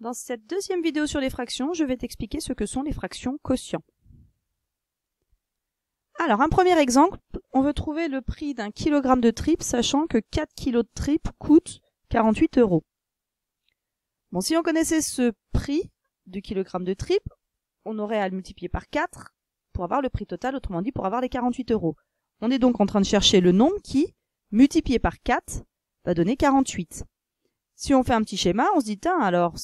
Dans cette deuxième vidéo sur les fractions, je vais t'expliquer ce que sont les fractions quotients. Alors, un premier exemple, on veut trouver le prix d'un kilogramme de tripes, sachant que 4 kilos de tripes coûtent 48 euros. Bon, si on connaissait ce prix du kilogramme de tripes, on aurait à le multiplier par 4 pour avoir le prix total, autrement dit pour avoir les 48 euros. On est donc en train de chercher le nombre qui, multiplié par 4, va donner 48. Si on fait un petit schéma, on se dit, tiens, alors,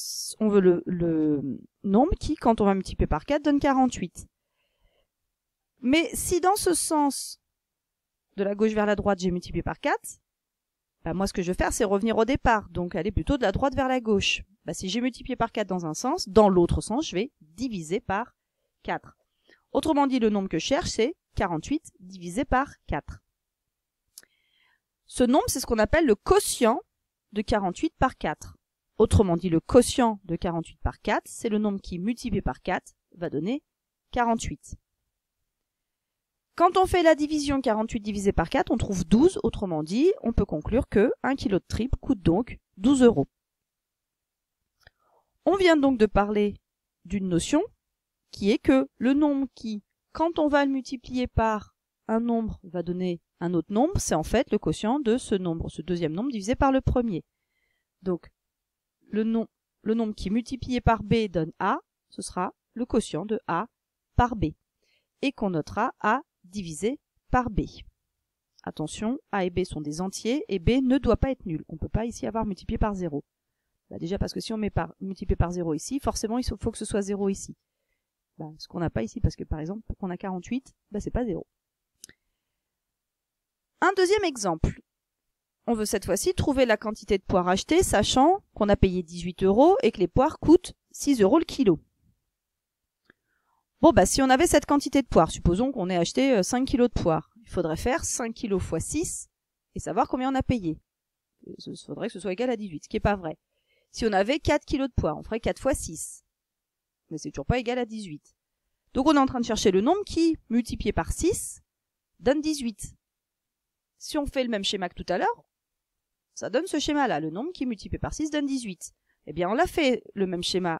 on veut le, nombre qui, quand on va multiplier par 4, donne 48. Mais si dans ce sens, de la gauche vers la droite, j'ai multiplié par 4, bah, moi, ce que je vais faire, c'est revenir au départ, donc aller plutôt de la droite vers la gauche. Bah, si j'ai multiplié par 4 dans un sens, dans l'autre sens, je vais diviser par 4. Autrement dit, le nombre que je cherche, c'est 48 divisé par 4. Ce nombre, c'est ce qu'on appelle le quotient de 48 par 4. Autrement dit, le quotient de 48 par 4, c'est le nombre qui, multiplié par 4, va donner 48. Quand on fait la division 48 divisé par 4, on trouve 12. Autrement dit, on peut conclure que 1 kg de tripes coûte donc 12 euros. On vient donc de parler d'une notion qui est que le nombre qui, quand on va le multiplier par un nombre, va donner un autre nombre, c'est en fait le quotient de ce nombre, ce deuxième nombre divisé par le premier. Donc, le, nombre qui est multiplié par b donne a, ce sera le quotient de a par b, et qu'on notera a divisé par b. Attention, a et b sont des entiers, et b ne doit pas être nul. On ne peut pas ici avoir multiplié par 0. Bah, déjà parce que si on met par, multiplié par 0 ici, forcément il faut que ce soit 0 ici. Bah, ce qu'on n'a pas ici, parce que par exemple, on a 48, bah, c'est pas 0. Un deuxième exemple. On veut cette fois-ci trouver la quantité de poires achetées, sachant qu'on a payé 18 euros et que les poires coûtent 6 euros le kilo. Bon, bah, si on avait cette quantité de poires, supposons qu'on ait acheté 5 euh, kilos de poires. Il faudrait faire 5 kilos x 6 et savoir combien on a payé. Il faudrait que ce soit égal à 18, ce qui n'est pas vrai. Si on avait 4 kilos de poires, on ferait 4 fois 6. Mais c'est toujours pas égal à 18. Donc on est en train de chercher le nombre qui, multiplié par 6, donne 18. Si on fait le même schéma que tout à l'heure, ça donne ce schéma-là. Le nombre qui est multiplié par 6 donne 18. Eh bien, on l'a fait, le même schéma.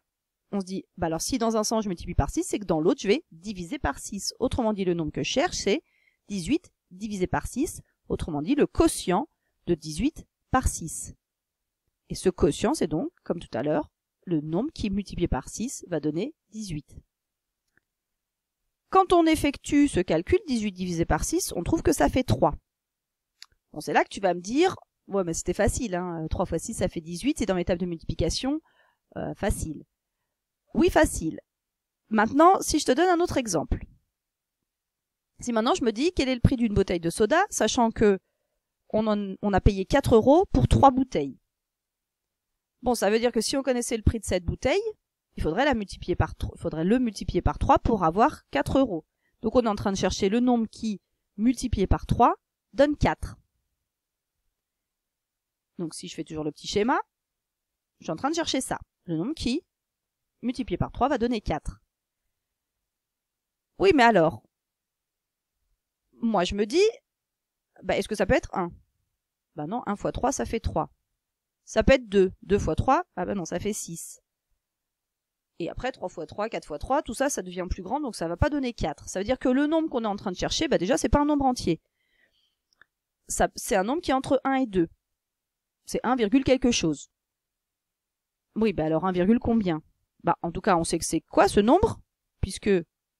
On se dit, bah alors si dans un sens je multiplie par 6, c'est que dans l'autre je vais diviser par 6. Autrement dit, le nombre que je cherche, c'est 18 divisé par 6. Autrement dit, le quotient de 18 par 6. Et ce quotient, c'est donc, comme tout à l'heure, le nombre qui est multiplié par 6 va donner 18. Quand on effectue ce calcul, 18 divisé par 6, on trouve que ça fait 3 c'est là que tu vas me dire, ouais, mais c'était facile, hein, 3 euh, fois 6, ça fait 18, c'est dans mes tables de multiplication, euh, facile. Oui, facile. Maintenant, si je te donne un autre exemple. Si maintenant je me dis quel est le prix d'une bouteille de soda, sachant que on, a payé 4 euros pour 3 bouteilles. Bon, ça veut dire que si on connaissait le prix de cette bouteille, il faudrait, la multiplier par il faudrait le multiplier par 3 pour avoir 4 euros. Donc on est en train de chercher le nombre qui, multiplié par 3, donne 4. Donc si je fais toujours le petit schéma, je suis en train de chercher ça. Le nombre qui, multiplié par 3, va donner 4. Oui, mais alors, moi je me dis, bah, est-ce que ça peut être 1 Bah non, 1 fois 3, ça fait 3. Ça peut être 2. 2 fois 3, ah bah non, ça fait 6. Et après, 3 fois 3, 4 fois 3, tout ça, ça devient plus grand, donc ça va pas donner 4. Ça veut dire que le nombre qu'on est en train de chercher, bah déjà, c'est pas un nombre entier. c'est un nombre qui est entre 1 et 2. C'est 1, quelque chose. Oui, bah alors 1, combien Bah en tout cas, on sait que c'est quoi ce nombre Puisque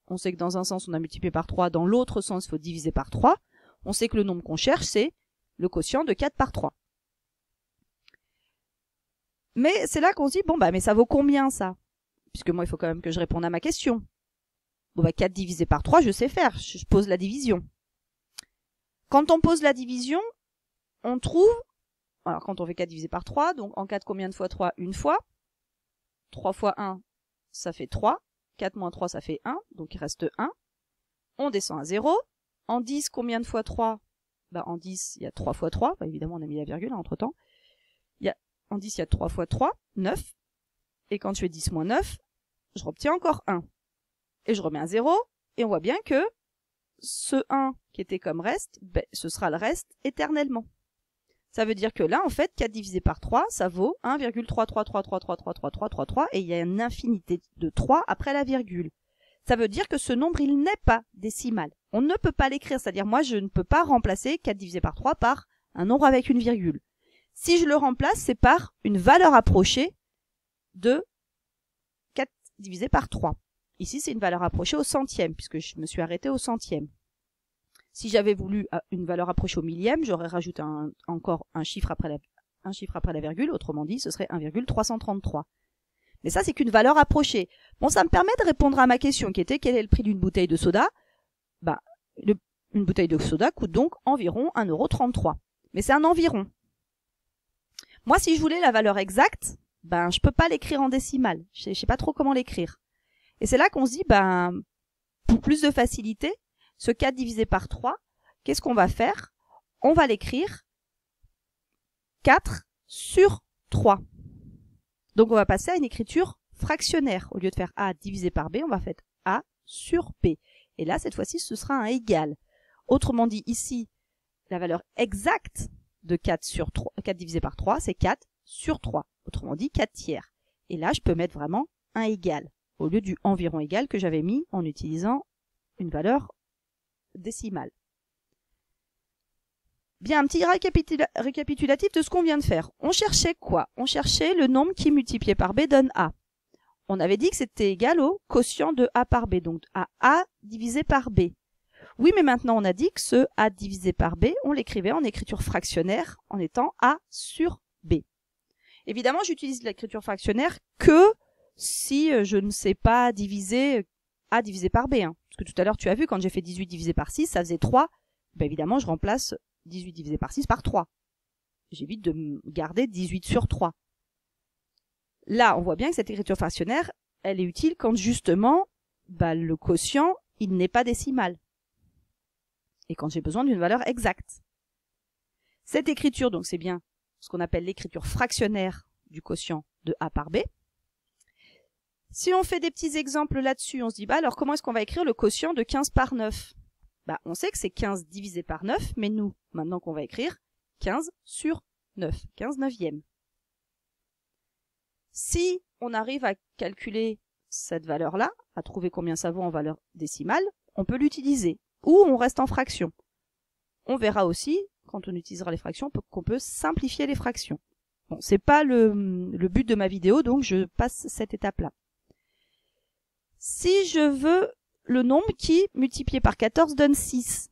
on sait que dans un sens, on a multiplié par 3, dans l'autre sens, il faut diviser par 3. On sait que le nombre qu'on cherche, c'est le quotient de 4 par 3. Mais c'est là qu'on se dit, bon bah mais ça vaut combien ça Puisque moi, il faut quand même que je réponde à ma question. Bon bah 4 divisé par 3, je sais faire, je pose la division. Quand on pose la division, on trouve alors quand on fait 4 divisé par 3, donc en 4 combien de fois 3 Une fois. 3 fois 1, ça fait 3. 4 moins 3, ça fait 1, donc il reste 1. On descend à 0. En 10, combien de fois 3 bah, En 10, il y a 3 fois 3. Bah, évidemment, on a mis la virgule hein, entre-temps. Il y a, en 10, il y a 3 fois 3, 9. Et quand je fais 10 moins 9, je retiens encore 1. Et je remets à 0. Et on voit bien que ce 1 qui était comme reste, ben, ce sera le reste éternellement. Ça veut dire que là, en fait, 4 divisé par 3, ça vaut 1,33333333333 et il y a une infinité de 3 après la virgule. Ça veut dire que ce nombre, il n'est pas décimal. On ne peut pas l'écrire, c'est-à-dire moi, je ne peux pas remplacer 4 divisé par 3 par un nombre avec une virgule. Si je le remplace, c'est par une valeur approchée de 4 divisé par 3. Ici, c'est une valeur approchée au centième, puisque je me suis arrêté au centième. Si j'avais voulu euh, une valeur approchée au millième, j'aurais rajouté encore un chiffre, après la, un chiffre après la virgule, autrement dit, ce serait 1,333. Mais ça, c'est qu'une valeur approchée. Bon, ça me permet de répondre à ma question qui était quel est le prix d'une bouteille de soda Bah, une bouteille de soda coûte donc environ 1,33€. Mais c'est un environ. Moi, si je voulais la valeur exacte, ben, je peux pas l'écrire en décimale. Je sais, sais pas trop comment l'écrire. Et c'est là qu'on se dit, ben, pour plus de facilité, ce 4 divisé par 3, qu'est-ce qu'on va faire On va l'écrire 4 sur 3. Donc on va passer à une écriture fractionnaire. Au lieu de faire A divisé par B, on va faire A sur B. Et là, cette fois-ci, ce sera un égal. Autrement dit, ici, la valeur exacte de 4 sur 3, 4 divisé par 3, c'est 4 sur 3. Autrement dit, 4 tiers. Et là, je peux mettre vraiment un égal, au lieu du environ égal que j'avais mis en utilisant une valeur Bien, un petit récapitulatif de ce qu'on vient de faire. On cherchait quoi On cherchait le nombre qui multiplié par b donne a. On avait dit que c'était égal au quotient de a par b, donc à a divisé par b. Oui, mais maintenant on a dit que ce a divisé par b, on l'écrivait en écriture fractionnaire en étant a sur b. Évidemment, j'utilise l'écriture fractionnaire que si euh, je ne sais pas diviser a divisé par b. Hein. Parce que tout à l'heure, tu as vu, quand j'ai fait 18 divisé par 6, ça faisait 3. Ben évidemment, je remplace 18 divisé par 6 par 3. J'évite de garder 18 sur 3. Là, on voit bien que cette écriture fractionnaire, elle est utile quand justement, ben, le quotient, il n'est pas décimal. Et quand j'ai besoin d'une valeur exacte. Cette écriture, donc c'est bien ce qu'on appelle l'écriture fractionnaire du quotient de A par B. Si on fait des petits exemples là-dessus, on se dit, bah alors comment est-ce qu'on va écrire le quotient de 15 par 9 Bah on sait que c'est 15 divisé par 9, mais nous, maintenant qu'on va écrire 15 sur 9, 15 neuvième. Si on arrive à calculer cette valeur-là, à trouver combien ça vaut en valeur décimale, on peut l'utiliser, ou on reste en fraction. On verra aussi, quand on utilisera les fractions, qu'on peut simplifier les fractions. Bon, c'est pas le but de ma vidéo, donc je passe cette étape-là si je veux le nombre qui, multiplié par 14, donne 6.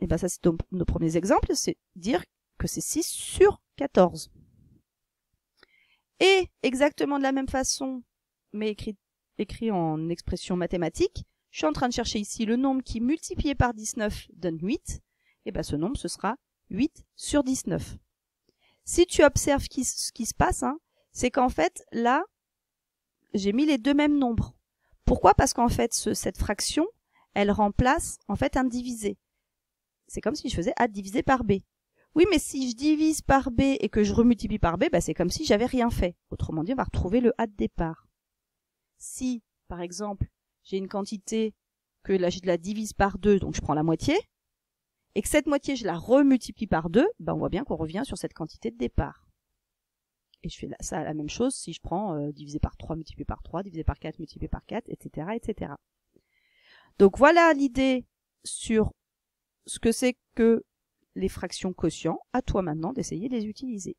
Et eh bien ça, c'est nos premiers exemples, c'est dire que c'est 6 sur 14. Et exactement de la même façon, mais écrit, écrit en expression mathématique, je suis en train de chercher ici le nombre qui, multiplié par 19, donne 8. Et eh bien ce nombre, ce sera 8 sur 19. Si tu observes ce qui se passe, hein, c'est qu'en fait, là, j'ai mis les deux mêmes nombres. Pourquoi Parce qu'en fait, cette fraction, elle remplace en fait un divisé. C'est comme si je faisais A divisé par B. Oui, mais si je divise par B et que je remultiplie par B, bah, c'est comme si j'avais rien fait. Autrement dit, on va retrouver le A de départ. Si, par exemple, j'ai une quantité que là, je la divise par 2, donc je prends la moitié, et que cette moitié, je la remultiplie par 2, ben bah, on voit bien qu'on revient sur cette quantité de départ. Et je fais ça la même chose si je prends euh, divisé par 3 multiplié par 3, divisé par 4 multiplié par 4, etc. etc. Donc voilà l'idée sur ce que c'est que les fractions quotients. À toi maintenant d'essayer de les utiliser.